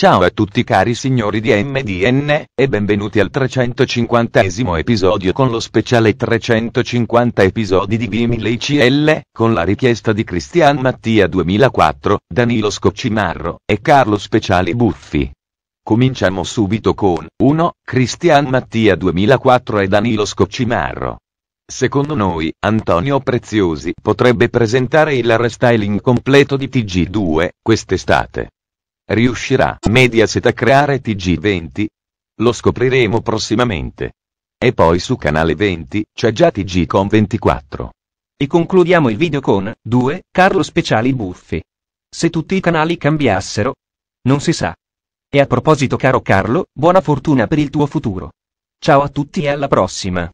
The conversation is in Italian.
Ciao a tutti cari signori di MDN, e benvenuti al 350 episodio con lo speciale 350 episodi di b icl con la richiesta di Cristian Mattia 2004, Danilo Scoccimarro, e Carlo Speciali Buffi. Cominciamo subito con 1. Cristian Mattia 2004 e Danilo Scoccimarro. Secondo noi, Antonio Preziosi potrebbe presentare il restyling completo di TG2 quest'estate. Riuscirà Mediaset a creare TG20? Lo scopriremo prossimamente. E poi su canale 20 c'è già TG con 24. E concludiamo il video con 2 Carlo Speciali Buffi. Se tutti i canali cambiassero? Non si sa. E a proposito caro Carlo, buona fortuna per il tuo futuro. Ciao a tutti e alla prossima.